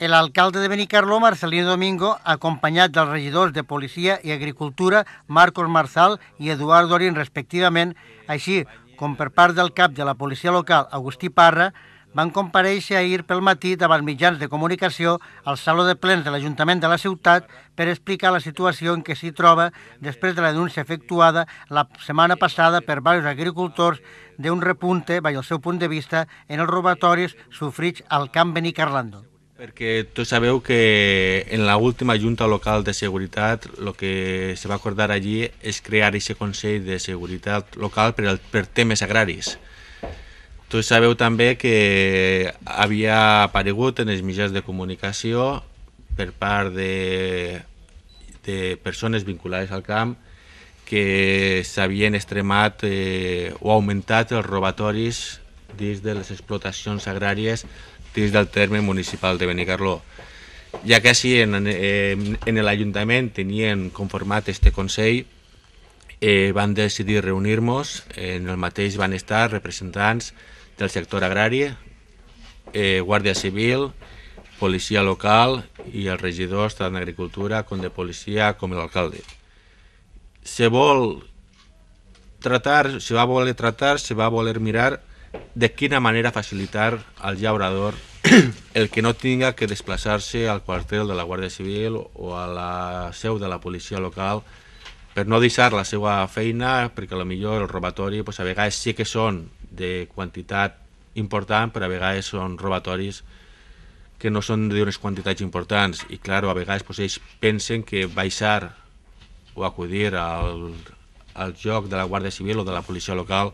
El alcalde de Benicarló, Marcelino Domingo, acompanyat dels regidors de Policia i Agricultura, Marcos Marzal i Eduard Dorin, respectivament, així com per part del cap de la policia local, Agustí Parra, van compareixer ahir pel matí davant mitjans de comunicació al Saló de Plens de l'Ajuntament de la ciutat per explicar la situació en què s'hi troba després de la denúncia efectuada la setmana passada per diversos agricultors d'un repunte, vaig al seu punt de vista, en els robatoris sofrits al camp Benicarlando. Perquè tots sabeu que en la última Junta Local de Seguretat el que se va acordar allí és crear aquest Consell de Seguretat Local per, el, per temes agraris. Tots sabeu també que havia aparegut en els mitjans de comunicació per part de, de persones vinculades al camp que s'havien extremat eh, o augmentat els robatoris dins de les explotacions agràries dins del terme municipal de Benicarló. Ja que així en, en, en l'Ajuntament tenien conformat este Consell, eh, van decidir reunir-nos, en el mateix van estar representants del sector agrari, eh, Guàrdia Civil, policia local i els regidors tant d'Agricultura com de policia com l'alcalde. Se vol tratar, se va voler tratar, se va voler mirar de quina manera facilitar al llaurador el que no tinga que desplaçar-se al quartel de la Guàrdia Civil o a la seu de la policia local per no deixar la seva feina, perquè a millor el robatori pues, a vegades sí que són de quantitat important, però a vegades són robatoris que no són d'unes quantitats importants i, clar, a vegades pues, ells pensen que baixar o acudir al, al joc de la Guàrdia Civil o de la policia local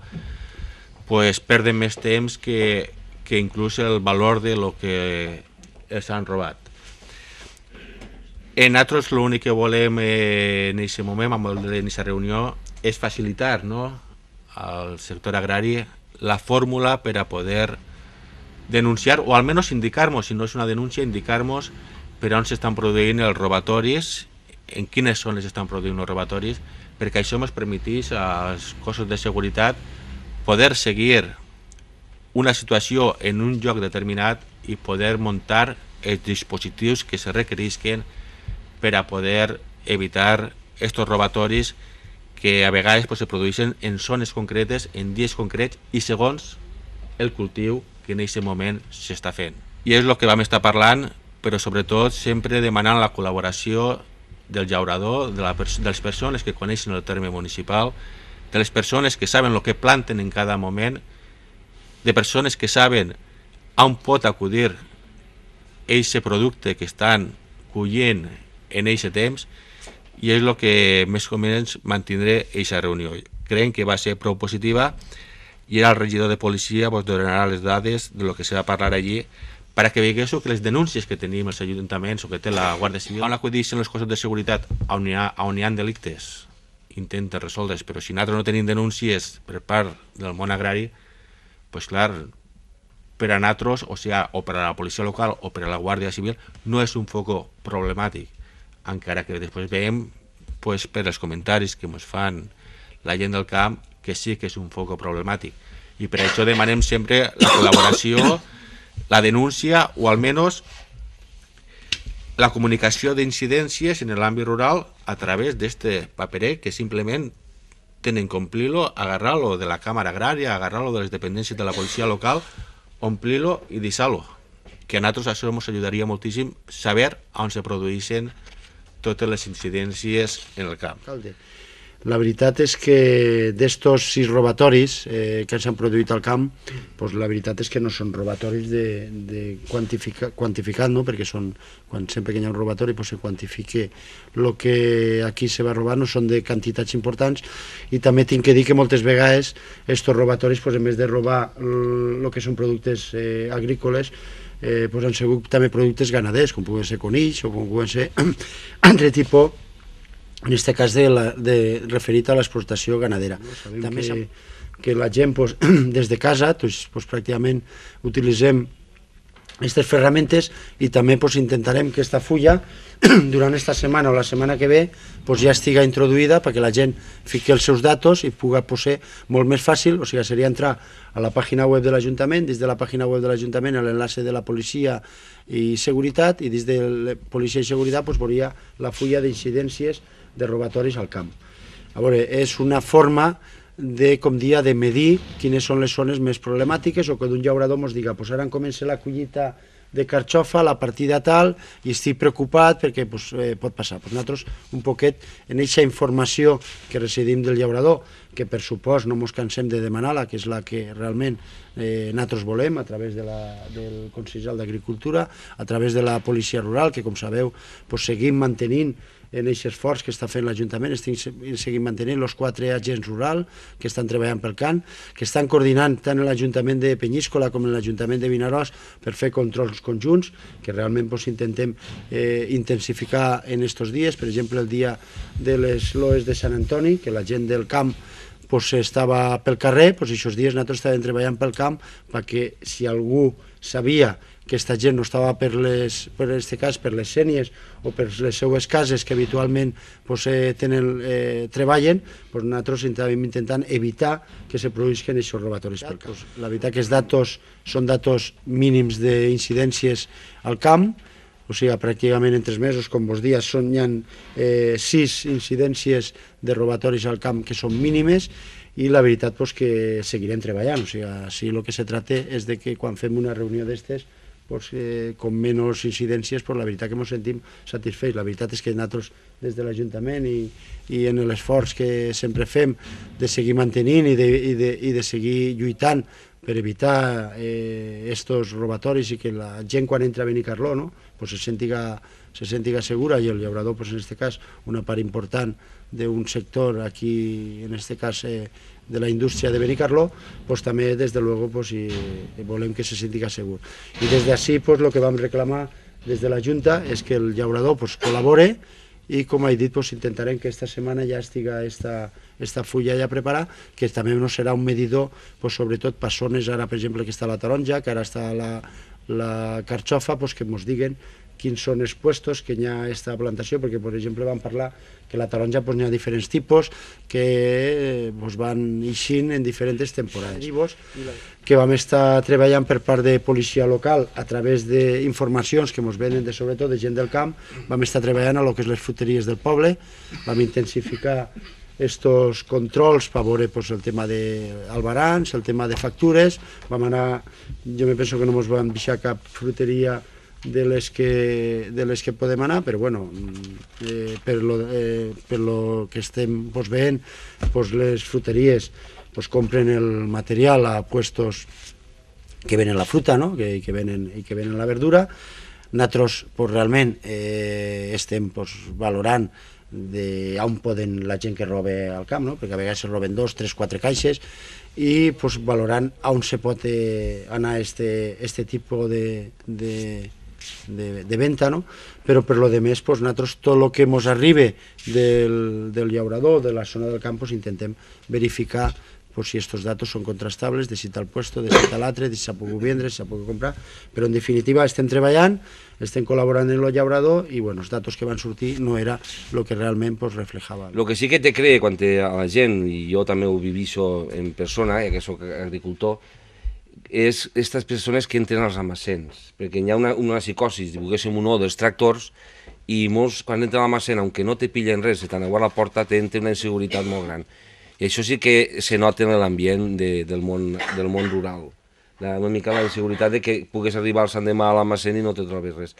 pues perden més temps que, que inclús el valor de lo que els han robat. En altres l'únic que volem eh, en aquest moment, amb aquesta reunió, és facilitar no, al sector agrari la fórmula per a poder denunciar, o almenys indicar-nos, si no és una denúncia, indicar-nos per on s'estan produint els robatoris, en quines zones estan produint els robatoris, perquè això ens permetís als cossos de seguretat poder seguir una situació en un lloc determinat i poder muntar els dispositius que se requerisquen per a poder evitar aquests robatoris que a vegades pues, se produeixen en zones concretes, en dies concrets i segons el cultiu que en aquest moment s'està fent. I és el que vam estar parlant, però sobretot sempre demanant la col·laboració del llaurador, de la, pers de les persones que coneixen el terme municipal, de les persones que saben el que planten en cada moment, de persones que saben on pot acudir aquest producte que estan collent en aquest temps i és el que més o menys mantindré aquesta reunió. Creiem que va ser prou positiva i el regidor de policia vos donarà les dades de lo que se va parlar allí para que veguéssiu que les denúncies que tenim els ajuntaments o que té la Guàrdia Civil on acudixen les coses de seguretat on hi ha, on hi ha delictes intenta resoldre's, però si nosaltres no tenim denúncies per part del món agrari, doncs clar, per a nosaltres, o sigui, o per a la policia local o per a la Guàrdia Civil, no és un foco problemàtic, encara que després veiem pues, per els comentaris que ens fan la gent del camp que sí que és un foco problemàtic. I per això demanem sempre la col·laboració, la denúncia o almenys la comunicació d'incidències en l'àmbit rural a través d'este paperet que simplement tenen que omplir-lo, agarrar-lo de la Càmera Agrària, agarrar-lo de les dependències de la policia local, omplir-lo i deixar-lo. Que a nosaltres això ens ajudaria moltíssim saber on se produeixen totes les incidències en el camp. La veritat és que d'estos sis robatoris eh, que s'han produït al camp, pues la veritat és que no són robatoris de, de quantifica, quantificat, no? perquè són, quan sempre que hi ha un robatori pues se quantifica el que aquí se va robar, no són de quantitats importants, i també tinc que dir que moltes vegades estos robatoris, pues en més de robar el que són productes eh, agrícoles, eh, pues han sigut també productes ganaders, com poden ser conills o com poden ser altre tipus en aquest cas de la, de, referit a l'exportació ganadera. No, També que, que la gent pues, des de casa pues, doncs, pues, pràcticament utilitzem aquestes ferramentes i també pues, intentarem que aquesta fulla durant aquesta setmana o la setmana que ve pues, ja estiga introduïda perquè la gent fiqui els seus datos i pugui pues, ser molt més fàcil, o sigui, seria entrar a la pàgina web de l'Ajuntament, des de la pàgina web de l'Ajuntament a l'enlace de la policia i seguretat i des de la policia i seguretat pues, veuria la fulla d'incidències de robatoris al camp. A veure, és una forma de, com dia, de medir quines són les zones més problemàtiques o que d'un llaurador mos diga, pues ara comença la collita de carxofa, la partida tal, i estic preocupat perquè pues, eh, pot passar. Pues nosaltres un poquet en aquesta informació que residim del llaurador, que per supost no ens cansem de demanar-la, que és la que realment eh, nosaltres volem a través de la, del Consell d'Agricultura, a través de la Policia Rural, que com sabeu pues, seguim mantenint en aquest esforç que està fent l'Ajuntament, estem seguint mantenint els quatre agents rurals que estan treballant pel camp, que estan coordinant tant l'Ajuntament de Penyíscola com l'Ajuntament de Vinaròs per fer controls conjunts, que realment doncs, intentem eh, intensificar en aquests dies, per exemple el dia de les Loes de Sant Antoni, que la gent del camp pues, estava pel carrer, pues, aquests dies nosaltres estàvem treballant pel camp perquè si algú sabia aquesta gent no estava per les, per este cas, per les sènies o per les seues cases que habitualment pues, eh, tenen, eh, treballen, pues nosaltres estàvem intentant evitar que se produïsquen aquests robatoris per cas. la veritat que els datos són datos mínims d'incidències al camp, o sigui, pràcticament en tres mesos, com vos dies, són, hi ha eh, sis incidències de robatoris al camp que són mínimes, i la veritat pues, que seguirem treballant, o sigui, si el que se tracta és de que quan fem una reunió d'aquestes, pues, eh, com menys incidències, pues, la veritat que ens sentim satisfets. La veritat és que nosaltres, des de l'Ajuntament i, i en l'esforç que sempre fem de seguir mantenint i de, i de, i de seguir lluitant per evitar eh, estos robatoris i que la gent quan entra a Carló no? pues se, sentiga, se sentiga segura i el llaurador, pues en este cas, una part important d'un sector aquí, en este cas, eh, de la indústria de Benicarló, pues, també des de luego pues, i, i volem que se síndica segur. I des d'ací pues, el que vam reclamar des de la Junta és que el llaurador pues, col·labore i com he dit pues, intentarem que esta setmana ja estiga esta, esta fulla ja preparada, que també no serà un medidor, pues, sobretot per zones, ara per exemple que està la taronja, que ara està la, la carxofa, pues, que ens diguen quins són els puestos que hi ha aquesta plantació, perquè, per exemple, vam parlar que la taronja pues, hi ha diferents tipus que eh, pues, van eixint en diferents temporades. Que vam estar treballant per part de policia local a través d'informacions que ens venen de, sobretot de gent del camp, vam estar treballant a lo que és les fruteries del poble, vam intensificar estos controls per veure pues, el tema d'albarans, el tema de factures, vam anar, jo me penso que no ens van deixar cap fruteria de les que, de les que podem anar, però bueno, mm, eh, per, lo, eh, per lo que estem pues, veient, pues, les fruteries pues, compren el material a puestos que venen la fruta no? que, que venen, i que venen la verdura. Nosaltres pues, realment eh, estem pues, valorant de on poden la gent que roba al camp, no? perquè a vegades es roben dos, tres, quatre caixes, i pues, valorant on se pot eh, anar este, este tipus de, de, de, de venta, no? però per lo de més, pues, nosaltres tot el que ens arribe del, del llaurador, de la zona del campus, intentem verificar pues, si estos datos són contrastables, de si tal puesto, de si tal altre, de si s'ha pogut vendre, si s'ha pogut comprar, però en definitiva estem treballant, estem col·laborant en el llaurador i bueno, els datos que van sortir no era el que realment pues, reflejava. El que sí que te cree quan te, a la gent, i jo també ho viví això en persona, eh, que sóc agricultor, és aquestes persones que entren als almacens, perquè hi ha una, una psicosi, volguéssim un o dels tractors, i molts, quan entren a l'almacén, aunque no te pillen res, se t'han a la porta, té una inseguretat molt gran. I això sí que se nota en l'ambient de, del, món, del món rural. La, una mica la inseguretat de que pugues arribar al Sant Demà a l'almacén i no te trobes res.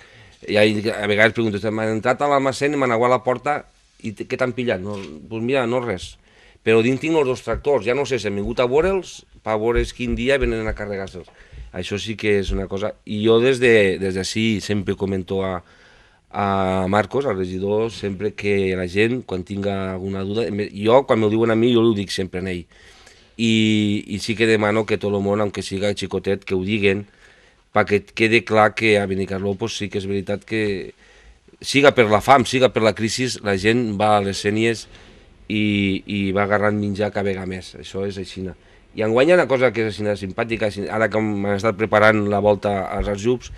I a vegades pregunto, m'han entrat a l'almacén i m'han aguat la porta i què t'han pillat? No, doncs mira, no res. Però dins tinc els dos tractors, ja no sé si han vingut a veure'ls per veure quin dia venen a carregar-se'ls. Això sí que és una cosa... I jo des de, des de sempre comento a, a Marcos, al regidor, sempre que la gent, quan tinga alguna duda... Jo, quan m'ho diuen a mi, jo ho dic sempre a ell. I, I sí que demano que tot el món, aunque siga xicotet, que ho diguen, perquè quede clar que a Benicarló pues, sí que és veritat que, siga per la fam, siga per la crisi, la gent va a les sènies i, i va agarrant menjar cada vegada més. Això és així. I enguany hi ha una cosa que és simpàtica, ara que m'han estat preparant la volta als aljubs,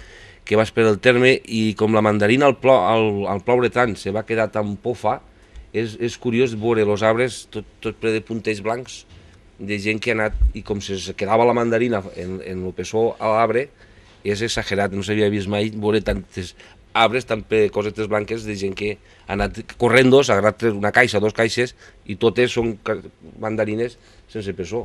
que vas per el terme i com la mandarina al, plo, al, al ploure tant se va quedar tan pofa, és, és curiós veure els arbres tot, tot ple de puntells blancs de gent que ha anat i com se quedava la mandarina en, en el pessó a l'arbre, és exagerat, no s'havia vist mai veure tantes arbres tan ple de cosetes blanques de gent que ha anat corrent dos, ha agarrat una caixa, dos caixes, i totes són mandarines sense pesó.